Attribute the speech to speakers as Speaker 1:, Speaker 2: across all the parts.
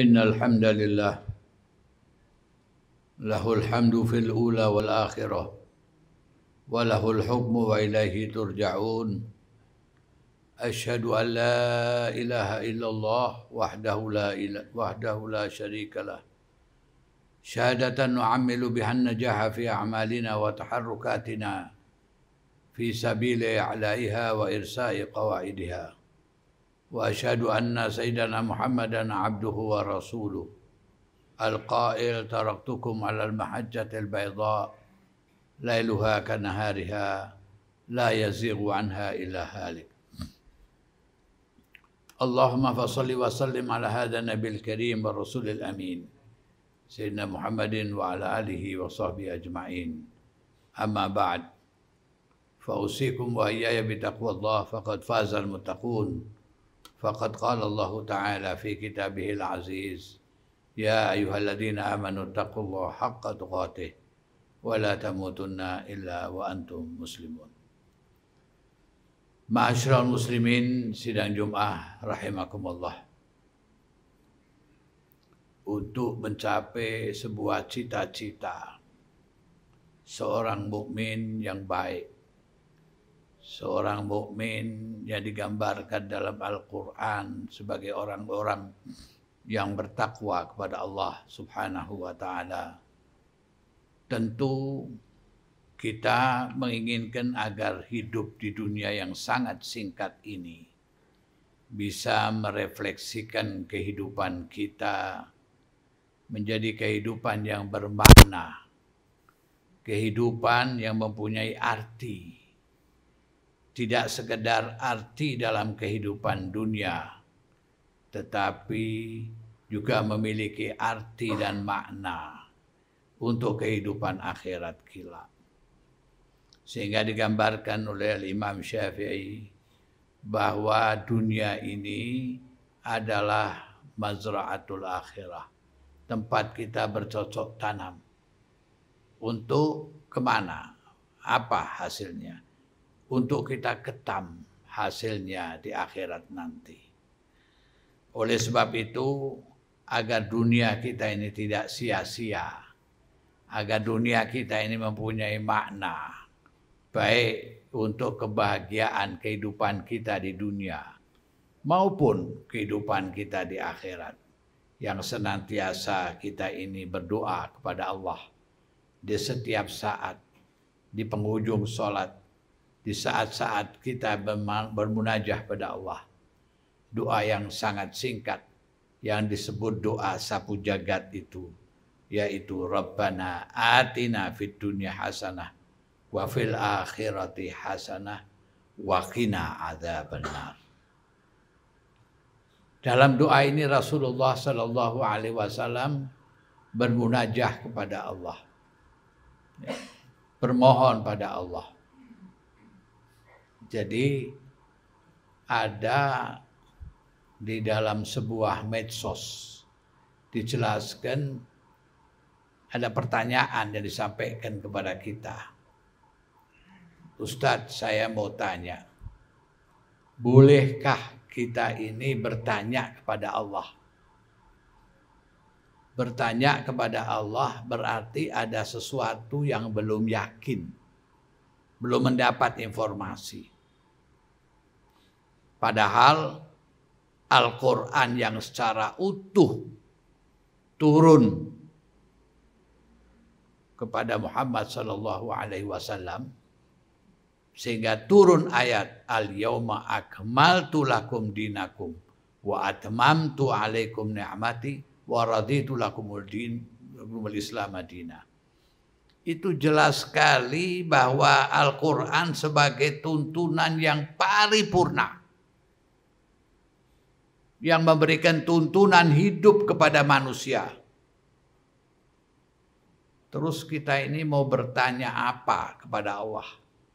Speaker 1: إن الحمد لله له الحمد في الأولى والآخرة وله الحكم وإليه ترجعون أشهد أن لا إله إلا الله وحده لا إله وحده لا شريك له شهادة نعمل بها النجاح في أعمالنا وتحركاتنا في سبيل إعلائها وإرساء قواعدها واشهد ان سيدنا محمدا عبده ورسوله القائل تركتكم على المحجه البيضاء ليلها كنهارها لا يزيغ عنها الا هالك اللهم فصل وسلم على هذا النبي الكريم والرسول الامين سيدنا محمد وعلى اله وصحبه اجمعين اما بعد فاوصيكم واياي بتقوى الله فقد فاز المتقون فقد قال الله تعالى في كتابه العزيز يا أيها الذين آمنوا اتقوا الله حق تقاته ولا تموتن إلا وأنتم مسلمون Ma'asyiral muslimin sidang Jum'ah rahimakumullah Untuk mencapai sebuah cita-cita Seorang mukmin yang baik seorang mukmin yang digambarkan dalam Al-Qur'an sebagai orang-orang yang bertakwa kepada Allah Subhanahu wa taala. Tentu kita menginginkan agar hidup di dunia yang sangat singkat ini bisa merefleksikan kehidupan kita menjadi kehidupan yang bermakna, kehidupan yang mempunyai arti, tidak sekedar arti dalam kehidupan dunia, tetapi juga memiliki arti dan makna untuk kehidupan akhirat kila. Sehingga digambarkan oleh Imam Syafi'i bahwa dunia ini adalah mazra'atul akhirah, tempat kita bercocok tanam. Untuk kemana? Apa hasilnya? untuk kita ketam hasilnya di akhirat nanti. Oleh sebab itu, agar dunia kita ini tidak sia-sia, agar dunia kita ini mempunyai makna, baik untuk kebahagiaan kehidupan kita di dunia maupun kehidupan kita di akhirat yang senantiasa kita ini berdoa kepada Allah di setiap saat, di penghujung sholat, di saat-saat kita bermunajah pada Allah. Doa yang sangat singkat yang disebut doa sapu jagat itu yaitu Rabbana atina fid dunya hasanah wa fil akhirati hasanah wa qina adzabannar. Dalam doa ini Rasulullah Shallallahu alaihi wasallam bermunajah kepada Allah. Bermohon pada Allah. Jadi ada di dalam sebuah medsos dijelaskan ada pertanyaan yang disampaikan kepada kita. Ustadz, saya mau tanya. Bolehkah kita ini bertanya kepada Allah? Bertanya kepada Allah berarti ada sesuatu yang belum yakin, belum mendapat informasi. Padahal Al-Quran yang secara utuh turun kepada Muhammad Sallallahu Alaihi Wasallam sehingga turun ayat al yauma akmaltu lakum dinakum wa atmamtu alaikum ni'mati wa raditu lakumul din Islam Madinah. Itu jelas sekali bahwa Al-Quran sebagai tuntunan yang paripurna yang memberikan tuntunan hidup kepada manusia. Terus kita ini mau bertanya apa kepada Allah?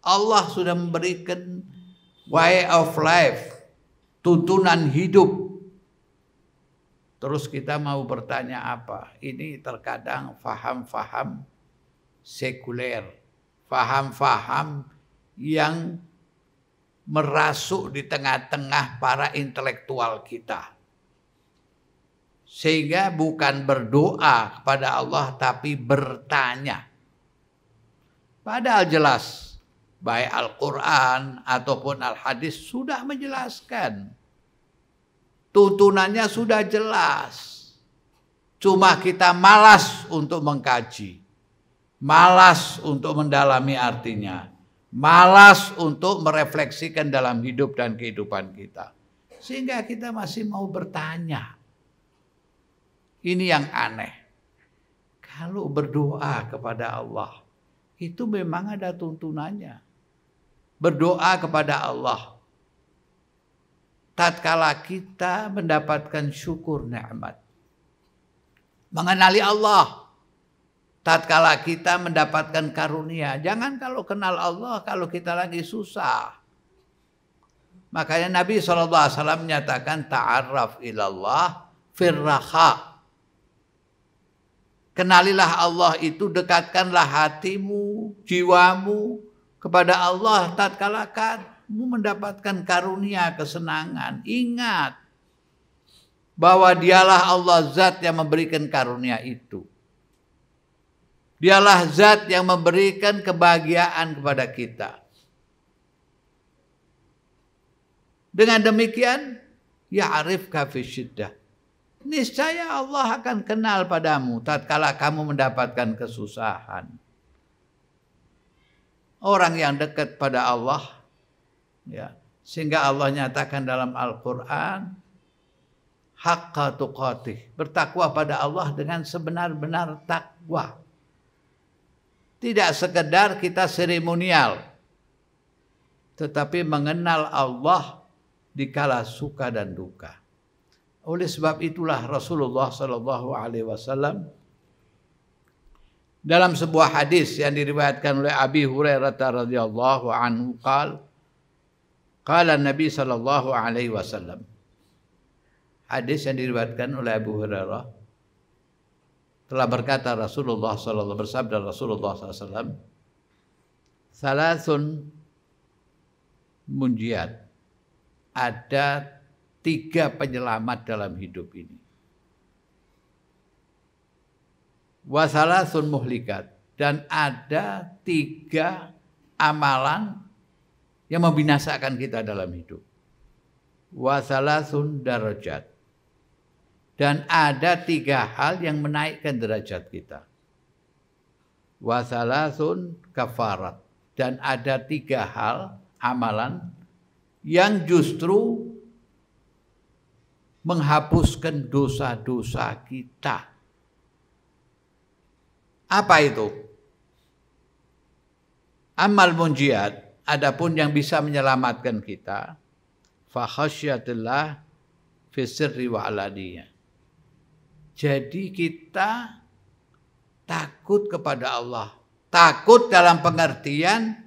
Speaker 1: Allah sudah memberikan way of life, tuntunan hidup. Terus kita mau bertanya apa? Ini terkadang faham-faham sekuler, faham-faham yang merasuk di tengah-tengah para intelektual kita. Sehingga bukan berdoa kepada Allah tapi bertanya. Padahal jelas baik Al-Quran ataupun Al-Hadis sudah menjelaskan. Tuntunannya sudah jelas. Cuma kita malas untuk mengkaji. Malas untuk mendalami artinya malas untuk merefleksikan dalam hidup dan kehidupan kita. Sehingga kita masih mau bertanya. Ini yang aneh. Kalau berdoa kepada Allah, itu memang ada tuntunannya. Berdoa kepada Allah. Tatkala kita mendapatkan syukur nikmat. Mengenali Allah tatkala kita mendapatkan karunia. Jangan kalau kenal Allah kalau kita lagi susah. Makanya Nabi SAW menyatakan ta'arraf ilallah firraha. Kenalilah Allah itu, dekatkanlah hatimu, jiwamu kepada Allah tatkala kamu mendapatkan karunia, kesenangan. Ingat bahwa dialah Allah zat yang memberikan karunia itu. Dialah zat yang memberikan kebahagiaan kepada kita. Dengan demikian, ya arif kafishidah. Niscaya Allah akan kenal padamu tatkala kamu mendapatkan kesusahan. Orang yang dekat pada Allah ya, sehingga Allah nyatakan dalam Al-Qur'an hakka tuqatih, bertakwa pada Allah dengan sebenar-benar takwa. Tidak sekedar kita seremonial. Tetapi mengenal Allah di kala suka dan duka. Oleh sebab itulah Rasulullah Shallallahu Alaihi Wasallam dalam sebuah hadis yang diriwayatkan oleh Abi Hurairah radhiyallahu anhu kal, kala Nabi sallallahu alaihi wasallam hadis yang diriwayatkan oleh Abu Hurairah telah berkata Rasulullah sallallahu bersabda Rasulullah sallallahu Salasun munjiat. Ada tiga penyelamat dalam hidup ini. Wasalasun muhlikat. Dan ada tiga amalan yang membinasakan kita dalam hidup. Wasalasun darajat dan ada tiga hal yang menaikkan derajat kita. Wasalasun kafarat. Dan ada tiga hal amalan yang justru menghapuskan dosa-dosa kita. Apa itu? Amal munjiat, adapun yang bisa menyelamatkan kita, fakhasyatillah fisirri wa'aladiyah. Jadi kita takut kepada Allah. Takut dalam pengertian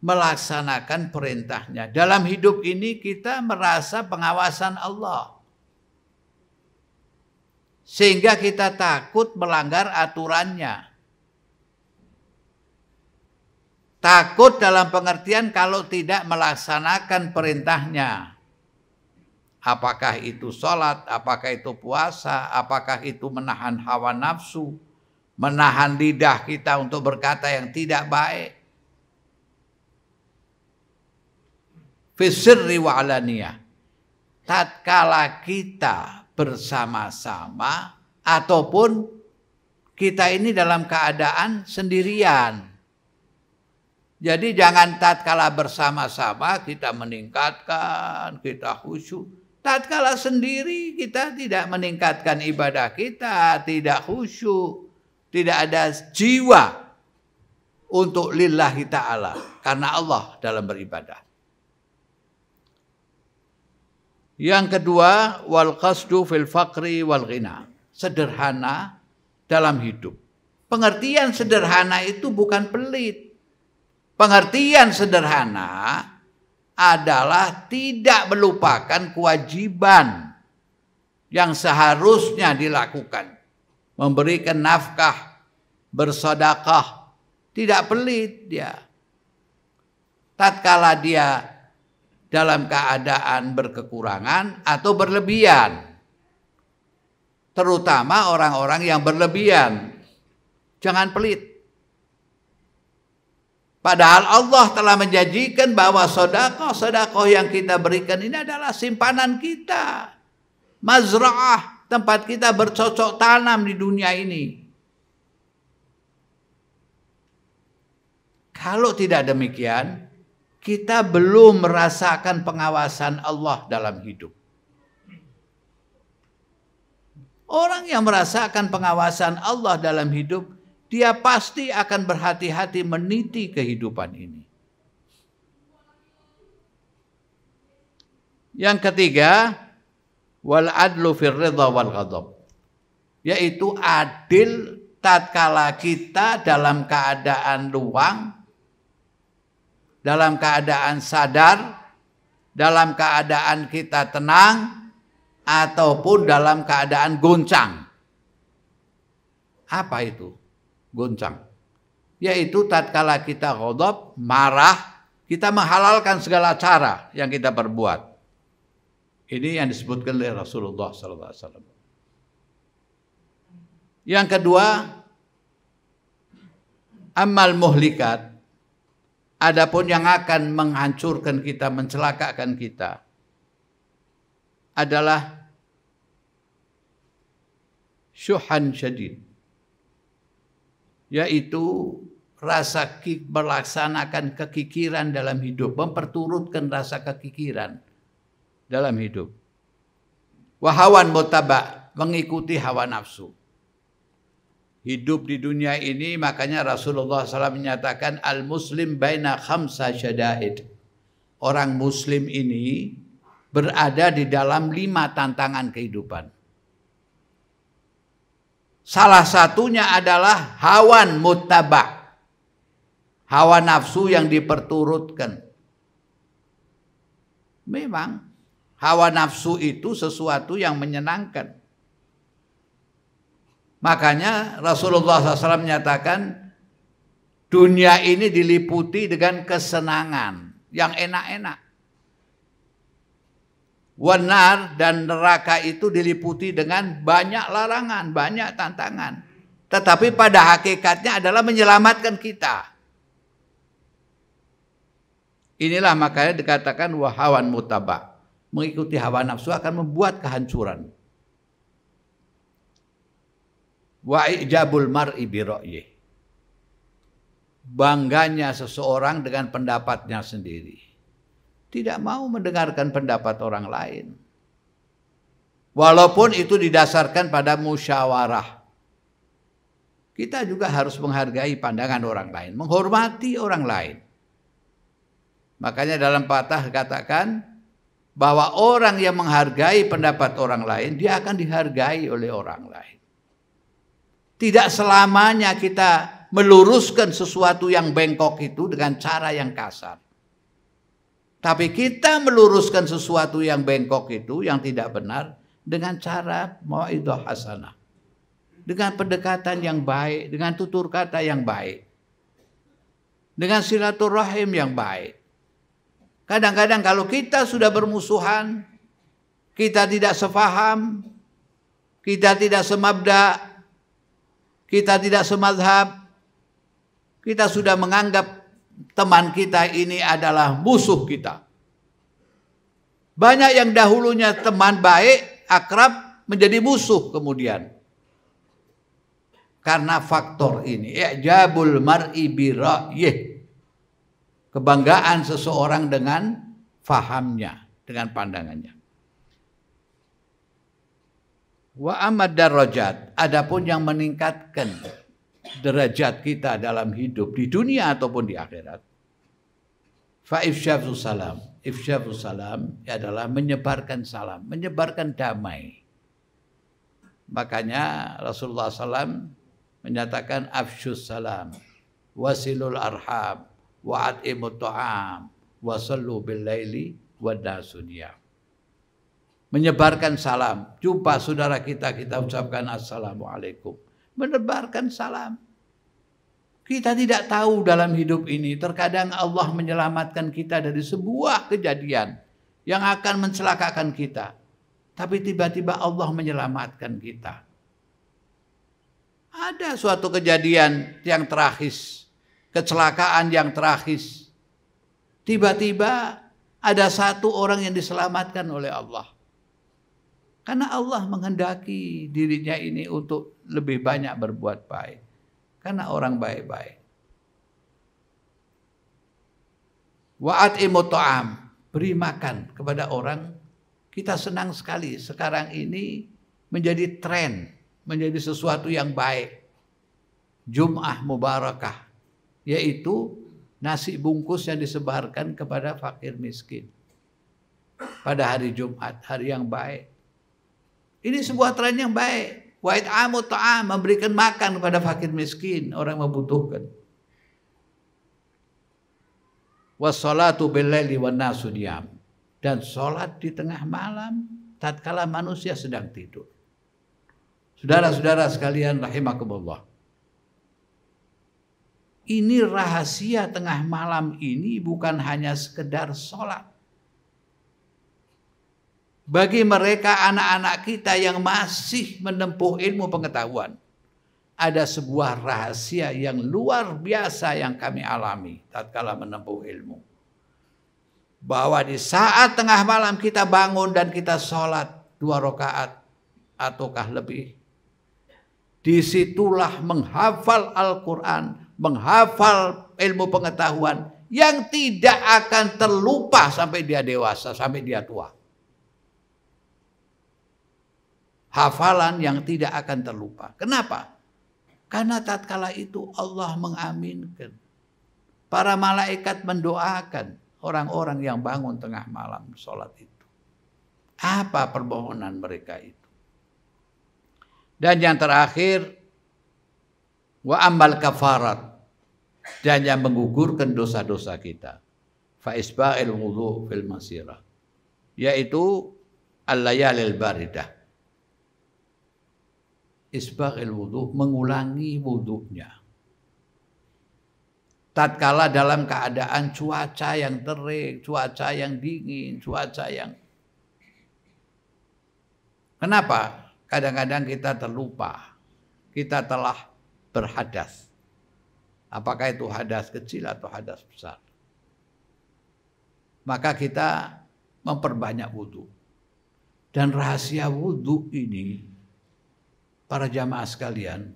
Speaker 1: melaksanakan perintahnya. Dalam hidup ini kita merasa pengawasan Allah. Sehingga kita takut melanggar aturannya. Takut dalam pengertian kalau tidak melaksanakan perintahnya apakah itu sholat, apakah itu puasa, apakah itu menahan hawa nafsu, menahan lidah kita untuk berkata yang tidak baik. Fisirri wa alaniyah. Tatkala kita bersama-sama ataupun kita ini dalam keadaan sendirian. Jadi jangan tatkala bersama-sama kita meningkatkan, kita khusyuk Tatkala sendiri kita tidak meningkatkan ibadah kita, tidak khusyuk, tidak ada jiwa untuk lillahi ta'ala. Karena Allah dalam beribadah. Yang kedua, wal qasdu fil faqri wal ghina. Sederhana dalam hidup. Pengertian sederhana itu bukan pelit. Pengertian sederhana adalah tidak melupakan kewajiban yang seharusnya dilakukan. Memberikan nafkah, bersodakah, tidak pelit dia. Tatkala dia dalam keadaan berkekurangan atau berlebihan. Terutama orang-orang yang berlebihan. Jangan pelit. Padahal Allah telah menjanjikan bahwa sodakoh, sodakoh yang kita berikan ini adalah simpanan kita. Mazra'ah, tempat kita bercocok tanam di dunia ini. Kalau tidak demikian, kita belum merasakan pengawasan Allah dalam hidup. Orang yang merasakan pengawasan Allah dalam hidup dia pasti akan berhati-hati meniti kehidupan ini. Yang ketiga, wal adlu fir wal ghadab. Yaitu adil tatkala kita dalam keadaan luang, dalam keadaan sadar, dalam keadaan kita tenang, ataupun dalam keadaan goncang. Apa itu? goncang. Yaitu tatkala kita godop, marah, kita menghalalkan segala cara yang kita perbuat. Ini yang disebutkan oleh Rasulullah SAW. Yang kedua, amal muhlikat. Adapun yang akan menghancurkan kita, mencelakakan kita adalah syuhan syadid yaitu rasa melaksanakan kekikiran dalam hidup, memperturutkan rasa kekikiran dalam hidup. Wahawan mutaba, mengikuti hawa nafsu. Hidup di dunia ini makanya Rasulullah SAW menyatakan al-muslim baina khamsa syada'id. Orang muslim ini berada di dalam lima tantangan kehidupan. Salah satunya adalah hawan mutabak. Hawa nafsu yang diperturutkan. Memang hawa nafsu itu sesuatu yang menyenangkan. Makanya Rasulullah SAW menyatakan dunia ini diliputi dengan kesenangan yang enak-enak. Wenar dan neraka itu diliputi dengan banyak larangan, banyak tantangan. Tetapi pada hakikatnya adalah menyelamatkan kita. Inilah makanya dikatakan wahawan mutaba. Mengikuti hawa nafsu akan membuat kehancuran. Wa ijabul mar'i biro'yeh. Bangganya seseorang dengan pendapatnya sendiri tidak mau mendengarkan pendapat orang lain. Walaupun itu didasarkan pada musyawarah. Kita juga harus menghargai pandangan orang lain, menghormati orang lain. Makanya dalam patah katakan bahwa orang yang menghargai pendapat orang lain, dia akan dihargai oleh orang lain. Tidak selamanya kita meluruskan sesuatu yang bengkok itu dengan cara yang kasar. Tapi kita meluruskan sesuatu yang bengkok itu, yang tidak benar, dengan cara ma'idah hasanah. Dengan pendekatan yang baik, dengan tutur kata yang baik. Dengan silaturahim yang baik. Kadang-kadang kalau kita sudah bermusuhan, kita tidak sefaham, kita tidak semabda, kita tidak semadhab, kita sudah menganggap teman kita ini adalah musuh kita. Banyak yang dahulunya teman baik, akrab, menjadi musuh kemudian. Karena faktor ini. Ya'jabul mar'i bira'yih. Kebanggaan seseorang dengan fahamnya, dengan pandangannya. Wa amad darajat, adapun yang meningkatkan derajat kita dalam hidup di dunia ataupun di akhirat. Fa ifsyafus salam. Ifsyafus salam adalah menyebarkan salam, menyebarkan damai. Makanya Rasulullah SAW menyatakan afsyus salam, wasilul arham, imut ta'am, wasallu billayli laili wa Menyebarkan salam. Jumpa saudara kita, kita ucapkan assalamualaikum menebarkan salam. Kita tidak tahu dalam hidup ini, terkadang Allah menyelamatkan kita dari sebuah kejadian yang akan mencelakakan kita. Tapi tiba-tiba Allah menyelamatkan kita. Ada suatu kejadian yang terakhir, kecelakaan yang terakhir, Tiba-tiba ada satu orang yang diselamatkan oleh Allah. Karena Allah menghendaki dirinya ini untuk lebih banyak berbuat baik. Karena orang baik-baik. Wa'at ta'am. Beri makan kepada orang. Kita senang sekali sekarang ini menjadi tren. Menjadi sesuatu yang baik. Jum'ah Mubarakah. Yaitu nasi bungkus yang disebarkan kepada fakir miskin. Pada hari Jumat, hari yang baik ini sebuah tren yang baik. Wa'id amu ta'am, memberikan makan kepada fakir miskin, orang yang membutuhkan. Wassalatu billaili wa nasu diam. Dan sholat di tengah malam tatkala manusia sedang tidur. Saudara-saudara sekalian rahimakumullah. Ini rahasia tengah malam ini bukan hanya sekedar sholat bagi mereka anak-anak kita yang masih menempuh ilmu pengetahuan. Ada sebuah rahasia yang luar biasa yang kami alami tatkala menempuh ilmu. Bahwa di saat tengah malam kita bangun dan kita sholat dua rakaat ataukah lebih. Disitulah menghafal Al-Quran, menghafal ilmu pengetahuan yang tidak akan terlupa sampai dia dewasa, sampai dia tua. Hafalan yang tidak akan terlupa. Kenapa? Karena tatkala itu Allah mengaminkan. Para malaikat mendoakan orang-orang yang bangun tengah malam sholat itu. Apa permohonan mereka itu? Dan yang terakhir, wa ambal kafarat. Dan yang menggugurkan dosa-dosa kita. Fa isba'il wudhu fil masirah. Yaitu al-layalil baridah isbahil wudhu, mengulangi wudhunya. Tatkala dalam keadaan cuaca yang terik, cuaca yang dingin, cuaca yang... Kenapa? Kadang-kadang kita terlupa. Kita telah berhadas. Apakah itu hadas kecil atau hadas besar. Maka kita memperbanyak wudhu. Dan rahasia wudhu ini para jamaah sekalian,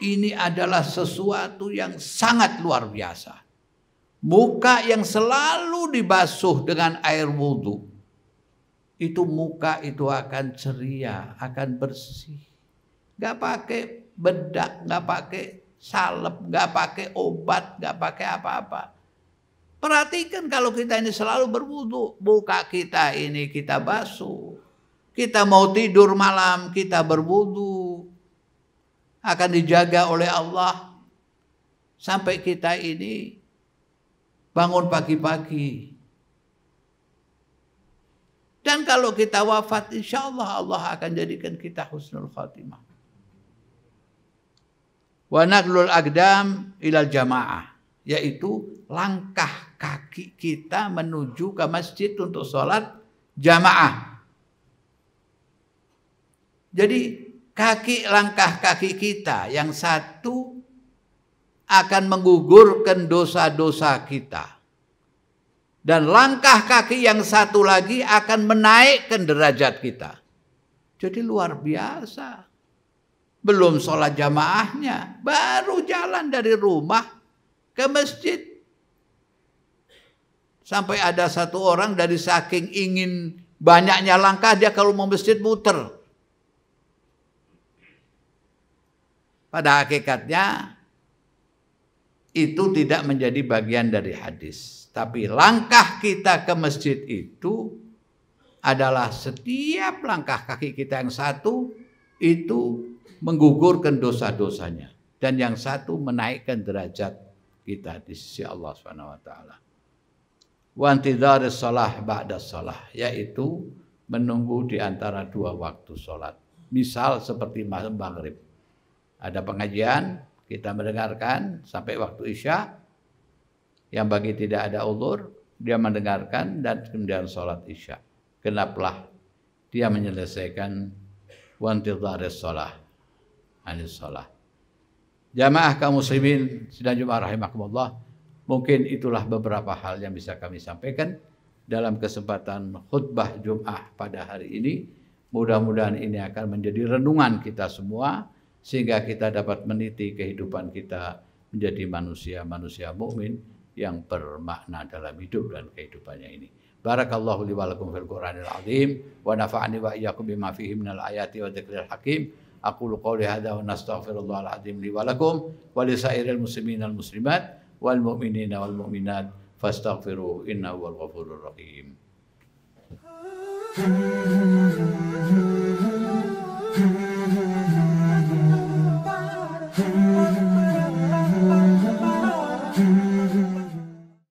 Speaker 1: ini adalah sesuatu yang sangat luar biasa. Muka yang selalu dibasuh dengan air wudhu, itu muka itu akan ceria, akan bersih. Gak pakai bedak, gak pakai salep, gak pakai obat, gak pakai apa-apa. Perhatikan kalau kita ini selalu berwudhu, muka kita ini kita basuh. Kita mau tidur malam, kita berwudu. Akan dijaga oleh Allah. Sampai kita ini bangun pagi-pagi. Dan kalau kita wafat, insya Allah Allah akan jadikan kita husnul khatimah. Wa naglul agdam ilal jamaah. Yaitu langkah kaki kita menuju ke masjid untuk sholat jamaah. Jadi kaki langkah kaki kita yang satu akan menggugurkan dosa-dosa kita. Dan langkah kaki yang satu lagi akan menaikkan derajat kita. Jadi luar biasa. Belum sholat jamaahnya. Baru jalan dari rumah ke masjid. Sampai ada satu orang dari saking ingin banyaknya langkah dia kalau mau masjid muter. Pada hakikatnya itu tidak menjadi bagian dari hadis. Tapi langkah kita ke masjid itu adalah setiap langkah kaki kita yang satu itu menggugurkan dosa-dosanya dan yang satu menaikkan derajat kita di sisi Allah Subhanahu wa taala. Wa intidharis salah ba'da salah, yaitu menunggu di antara dua waktu sholat, Misal seperti maghrib ada pengajian, kita mendengarkan sampai waktu Isya. Yang bagi tidak ada ulur, dia mendengarkan dan kemudian sholat Isya. Genaplah dia menyelesaikan wantidharis sholat Anis sholat Jamaah kaum muslimin sidang Jumat rahimakumullah. Mungkin itulah beberapa hal yang bisa kami sampaikan dalam kesempatan khutbah Jumat pada hari ini. Mudah-mudahan ini akan menjadi renungan kita semua sehingga kita dapat meniti kehidupan kita menjadi manusia-manusia mukmin yang bermakna dalam hidup dan kehidupannya ini. Barakallahu li wa lakum fil Qur'anil azim wa nafa'ani wa iyyakum bima fihi minal ayati wa dzikril hakim. Aqulu qawli hadza wa nastaghfirullahal azim li wa lakum wa li sa'iril muslimin al muslimat wal mu'minina wal mu'minat fastaghfiruhu innahu wal ghafurur rahim.